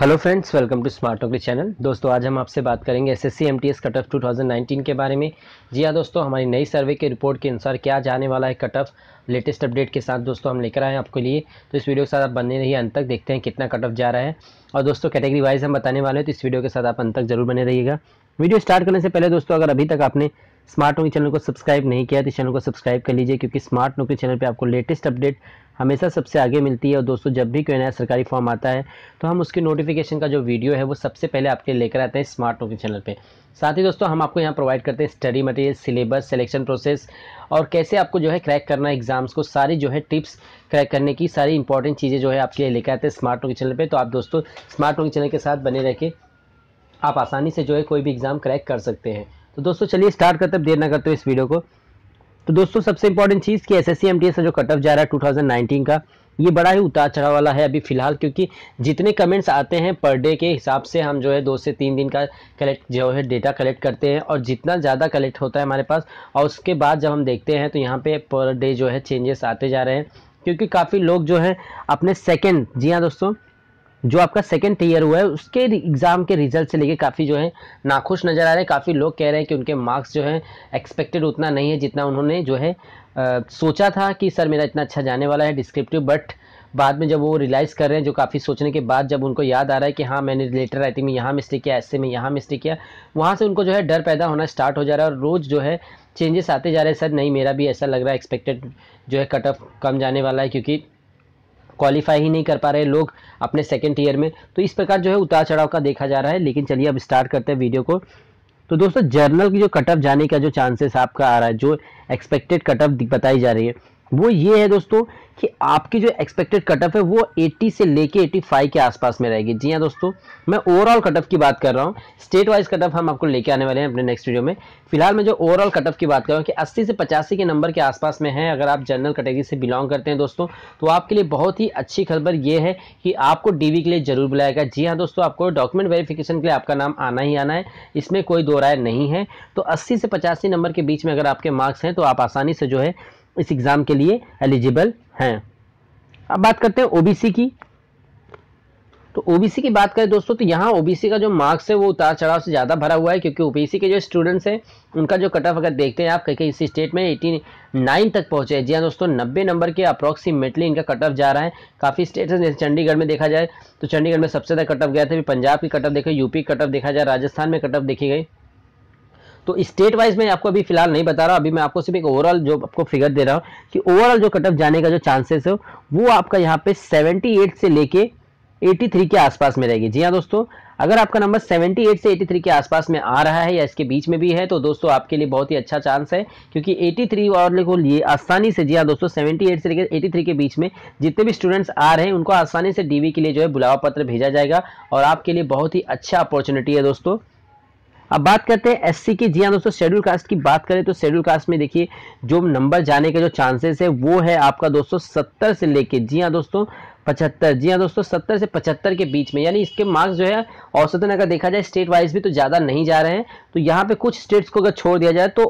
hello friends welcome to smart Naukri channel दोस्तों आज हम आपसे बात करेंगे SSC MTS cut off nineteen के बारे में जी हाँ दोस्तों हमारी नई सर्वे के रिपोर्ट के अनुसार क्या जाने वाला है कट ऑफ लेटेस्ट अपडेट के साथ दोस्तों हम लेकर आए हैं आपके लिए तो इस वीडियो के साथ आप बने रहिए अंत तक देखते हैं कितना कट ऑफ जा रहा है और दोस्तों कैटेगरी वाइज हम बताने वाले हैं तो इस वीडियो के साथ आप अंत तक जरूर बने रहिएगा वीडियो स्टार्ट करने से पहले दोस्तों अगर अभी तक आपने स्मार्ट नौकरी चैनल को सब्सक्राइब नहीं किया तो चैनल को सब्सक्राइब कर लीजिए क्योंकि स्मार्ट नौकरी चैनल पे आपको लेटेस्ट अपडेट हमेशा सबसे आगे मिलती है और दोस्तों जब भी कोई नया सरकारी फॉर्म आता है तो हम उसकी नोटिफिकेशन का जो वीडियो है वो सबसे पहले आपके लेकर आते हैं स्मार्ट नौकरी चैनल पर साथ ही दोस्तों हम आपको यहाँ प्रोवाइड करते हैं study material syllabus selection process और कैसे आपको जो है क्रैक करना है एग्जाम्स को सारी जो है टिप्स क्रैक करने की सारी इंपॉर्टेंट चीज़ें जो है आपके लिए लेकर आते हैं स्मार्ट नौकरी चैनल पर तो आप दोस्तों स्मार्ट नौकरी चैनल के साथ बने रह आप आसानी से जो है कोई भी एग्ज़ाम क्रैक कर सकते हैं तो दोस्तों चलिए स्टार्ट करते हैं देर ना करते हुए इस वीडियो को तो दोस्तों सबसे इंपॉर्टेंट चीज़ कि एस एस का जो कट ऑफ जा रहा है 2019 का ये बड़ा ही उतार चढ़ाव वाला है अभी फिलहाल क्योंकि जितने कमेंट्स आते हैं पर डे के हिसाब से हम जो है दो से तीन दिन का कलेक्ट जो है डेटा कलेक्ट करते हैं और जितना ज़्यादा कलेक्ट होता है हमारे पास और उसके बाद जब हम देखते हैं तो यहाँ पे पर डे जो है चेंजेस आते जा रहे हैं क्योंकि काफ़ी लोग जो है अपने सेकेंड जी हाँ दोस्तों जो आपका सेकेंड ईयर हुआ है उसके एग्ज़ाम के रिजल्ट से लेके काफ़ी जो है नाखुश नज़र आ रहे हैं काफ़ी लोग कह रहे हैं कि उनके मार्क्स जो है एक्सपेक्टेड उतना नहीं है जितना उन्होंने जो है आ, सोचा था कि सर मेरा इतना अच्छा जाने वाला है डिस्क्रिप्टिव बट बाद में जब वो रियलाइज़ कर रहे हैं जो काफ़ी सोचने के बाद जब उनको याद आ रहा है कि हाँ मैंने लेटर राइटिंग में यहाँ मिस्टेक किया ऐसे में यहाँ मिस्टेक किया वहाँ से उनको जो है डर पैदा होना स्टार्ट हो जा रहा है और रोज़ जो है चेंजेस आते जा रहे हैं सर नहीं मेरा भी ऐसा लग रहा है एक्सपेक्टेड जो है कट ऑफ कम जाने वाला है क्योंकि क्वालिफाई ही नहीं कर पा रहे लोग अपने सेकेंड ईयर में तो इस प्रकार जो है उतार चढ़ाव का देखा जा रहा है लेकिन चलिए अब स्टार्ट करते हैं वीडियो को तो दोस्तों जर्नल की जो कटअप जाने का जो चांसेस आपका आ रहा है जो एक्सपेक्टेड कटअप बताई जा रही है वो ये है दोस्तों कि आपकी जो एक्सपेक्टेड कट ऑफ है वो 80 से लेके 85 के आसपास में रहेगी जी हाँ दोस्तों मैं ओवरऑल कट ऑफ की बात कर रहा हूँ स्टेट वाइज कट ऑफ हम आपको लेके आने वाले हैं अपने नेक्स्ट वीडियो में फिलहाल मैं जो ओवरऑल कट ऑफ की बात कर रहा हूँ कि 80 से पचासी के नंबर के आसपास में है अगर आप जनरल कैटेगरी से बिलोंग करते हैं दोस्तों तो आपके लिए बहुत ही अच्छी खबर ये है कि आपको डी के लिए जरूर बुलाएगा जी हाँ दोस्तों आपको डॉक्यूमेंट वेरीफिकेशन के लिए आपका नाम आना ही आना है इसमें कोई दो राय नहीं है तो अस्सी से पचासी नंबर के बीच में अगर आपके मार्क्स हैं तो आप आसानी से जो है इस एग्ज़ाम के लिए एलिजिबल हैं अब बात करते हैं ओबीसी की तो ओबीसी की बात करें दोस्तों तो यहाँ ओबीसी का जो मार्क्स है वो उतार चढ़ाव से ज़्यादा भरा हुआ है क्योंकि ओबीसी के जो स्टूडेंट्स हैं उनका जो कट ऑफ अगर देखते हैं आप कहीं कहीं इसी स्टेट में एटी नाइन तक पहुँचे हैं जी हाँ दोस्तों नब्बे नंबर के अप्रॉक्सीमेटली इनका कट ऑफ जा रहा है काफ़ी स्टेट है जैसे चंडीगढ़ में देखा जाए तो चंडीगढ़ में सबसे ज़्यादा कट ऑफ गया था पंजाब की कट ऑफ देखा यूपी कट ऑफ देखा जाए राजस्थान में कट ऑफ देखी गई तो स्टेट वाइज मैं आपको अभी फिलहाल नहीं बता रहा अभी मैं आपको सिर्फ एक ओवरऑल जो आपको फिगर दे रहा हूँ कि ओवरऑल जो कटअप जाने का जो चांसेस है वो आपका यहाँ पे 78 से लेके 83 के आसपास में रहेगी जी हाँ दोस्तों अगर आपका नंबर 78 से 83 के आसपास में आ रहा है या इसके बीच में भी है तो दोस्तों आपके लिए बहुत ही अच्छा चांस है क्योंकि 83 वाले को लिए आसानी से जी हाँ दोस्तों 78 से लेकर 83 के बीच में जितने भी स्टूडेंट्स आ रहे हैं उनको आसानी से डीवी के लिए जो है बुलावा पत्र भेजा जाएगा और आपके लिए बहुत ही अच्छा अपॉर्चुनिटी है दोस्तों अब बात करते हैं एससी की जी हाँ दोस्तों शेड्यूल कास्ट की बात करें तो शेड्यूल कास्ट में देखिए जो नंबर जाने के जो चांसेस है वो है आपका दोस्तों सत्तर से लेके जी हाँ दोस्तों पचहत्तर जी हाँ दोस्तों सत्तर से पचहत्तर के बीच में यानी इसके मार्क्स जो है औसतन अगर देखा जाए स्टेट वाइज भी तो ज़्यादा नहीं जा रहे हैं तो यहाँ पे कुछ स्टेट्स को अगर छोड़ दिया जाए तो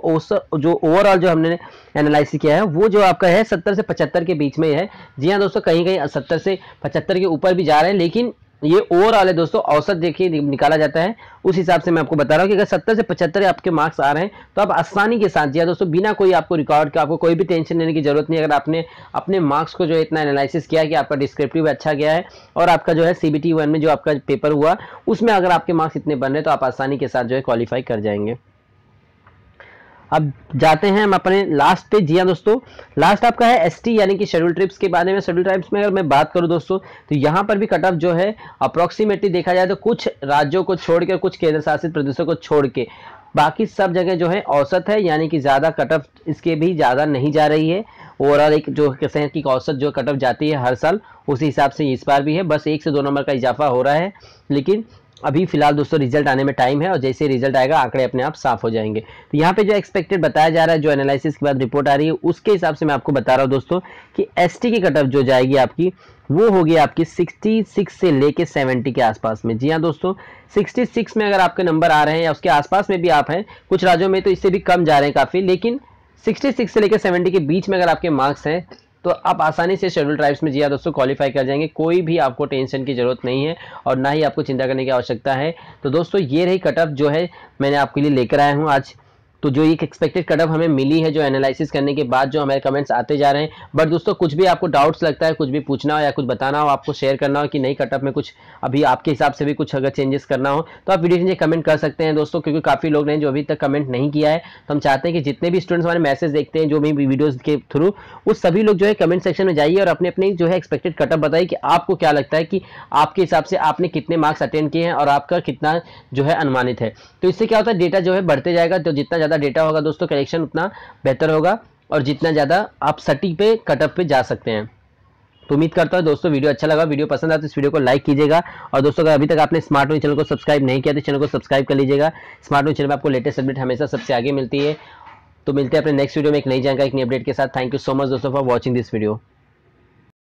जो ओवरऑल जो हमने एनालिस किया है वो जो आपका है सत्तर से पचहत्तर के बीच में है जी हाँ दोस्तों कहीं कहीं सत्तर से पचहत्तर के ऊपर भी जा रहे हैं लेकिन ये ओवरऑल है दोस्तों औसत देखिए निकाला जाता है उस हिसाब से मैं आपको बता रहा हूँ कि अगर सत्तर से पचहत्तर आपके मार्क्स आ रहे हैं तो आप आसानी के साथ जी दोस्तों बिना कोई आपको रिकॉर्ड के आपको कोई भी टेंशन लेने की जरूरत नहीं अगर आपने अपने मार्क्स को जो है इतना एनालिसिस किया कि आपका डिस्क्रिप्टिव अच्छा गया है और आपका जो है सी बी में जो आपका पेपर हुआ उसमें अगर आपके मार्क्स इतने बन रहे तो आप आसानी के साथ जो है क्वालिफाई कर जाएंगे अब जाते हैं हम अपने लास्ट पे जी हाँ दोस्तों लास्ट आपका है एसटी यानी कि शेड्यूल ट्रिप्स के बारे में शेड्यूल ट्रिप्स में अगर मैं बात करूं दोस्तों तो यहाँ पर भी कट ऑफ जो है अप्रोक्सीमेटली देखा जाए तो कुछ राज्यों को छोड़कर कुछ केंद्र शासित प्रदेशों को छोड़ के बाकी सब जगह जो है औसत है यानी कि ज़्यादा कट ऑफ इसके भी ज़्यादा नहीं जा रही है ओवरऑल एक जो कहते हैं कि औसत जो कट ऑफ जाती है हर साल उसी हिसाब से इस बार भी है बस एक से दो नंबर का इजाफा हो रहा है लेकिन अभी फिलहाल दोस्तों रिजल्ट आने में टाइम है और जैसे रिजल्ट आएगा आंकड़े अपने आप साफ हो जाएंगे तो यहाँ पे जो एक्सपेक्टेड बताया जा रहा है जो एनालिसिस के बाद रिपोर्ट आ रही है उसके हिसाब से मैं आपको बता रहा हूँ दोस्तों कि एस की कटअप जो जाएगी आपकी वो होगी आपकी 66 से लेके 70 के आसपास में जी हाँ दोस्तों 66 में अगर आपके नंबर आ रहे हैं या उसके आसपास में भी आप हैं कुछ राज्यों में तो इससे भी कम जा रहे हैं काफ़ी लेकिन 66 से लेकर 70 के बीच में अगर आपके मार्क्स हैं तो आप आसानी से शेड्यूल ट्राइब्स में जी हाँ दोस्तों क्वालिफाई कर जाएंगे कोई भी आपको टेंशन की ज़रूरत नहीं है और ना ही आपको चिंता करने की आवश्यकता है तो दोस्तों ये रही कटअप जो है मैंने आपके लिए लेकर आया हूँ आज तो जो एक एक्सपेक्टेड कटअप हमें मिली है जो एनालिसिस करने के बाद जो हमारे कमेंट्स आते जा रहे हैं बट दोस्तों कुछ भी आपको डाउट्स लगता है कुछ भी पूछना हो या कुछ बताना हो आपको शेयर करना हो कि नहीं कटअप में कुछ अभी आपके हिसाब से भी कुछ अगर चेंजेस करना हो तो आप वीडियो कमेंट कर सकते हैं दोस्तों क्योंकि काफ़ी लोग ने जो अभी तक कमेंट नहीं किया है तो हम चाहते हैं कि जितने भी स्टूडेंट्स हमारे मैसेज देखते हैं जो भी वीडियोज़ के थ्रू उस सभी लोग जो है कमेंट सेक्शन में जाइए और अपने अपने जो है एक्सपेक्टेड कटअप बताइए कि आपको क्या लगता है कि आपके हिसाब से आपने कितने मार्क्स अटेंड किए हैं और आपका कितना जो है अनुमानित है तो इससे क्या होता है डेटा जो है बढ़ते जाएगा तो जितना ज़्यादा डेटा होगा दोस्तों कलेक्शन उतना बेहतर होगा और जितना ज़्यादा आप सटीक पे कटअप पे जा सकते हैं तो उम्मीद करता हूँ दोस्तों वीडियो अच्छा लगा वीडियो पसंद आया तो इस वीडियो को लाइक कीजिएगा और दोस्तों अगर अभी तक आपने स्मार्ट वन चैनल को सब्सक्राइब नहीं किया तो चैनल को सब्सक्राइब कर लीजिएगा स्मार्ट वन चैनल में आपको लेटेस्ट अपडेट हमेशा सबसे आगे मिलती है तो मिलते हैं अपने नेक्स्ट वीडियो में एक नई जानकारी एक नई अपडेट के साथ थैंक यू सो मच दोस्तों फॉर वॉचिंग दिस वीडियो